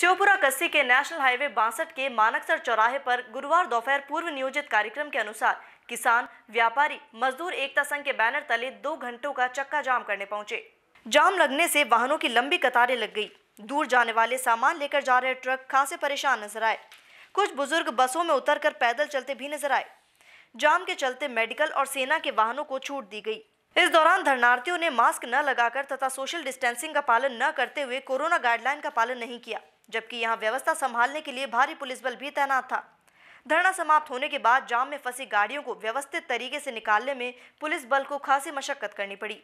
शिवपुरा कस्सी के national highway बासठ के मानकसर चौराहे पर गुरुवार दोपहर पूर्व नियोजित कार्यक्रम के अनुसार किसान व्यापारी मजदूर एकता संघ के बैनर तले दो घंटों का चक्का जाम करने पहुंचे जाम लगने से वाहनों की लंबी कतारें लग गई दूर जाने वाले सामान लेकर जा रहे ट्रक खासे परेशान नजर आए कुछ बुजुर्ग बसों में उतर पैदल चलते भी नजर आए जाम के चलते मेडिकल और सेना के वाहनों को छूट दी गई इस दौरान धरनार्थियों ने मास्क न लगाकर तथा सोशल डिस्टेंसिंग का पालन न करते हुए कोरोना गाइडलाइन का पालन नहीं किया जबकि यहाँ व्यवस्था संभालने के लिए भारी पुलिस बल भी तैनात था धरना समाप्त होने के बाद जाम में फंसी गाड़ियों को व्यवस्थित तरीके से निकालने में पुलिस बल को खासी मशक्कत करनी पड़ी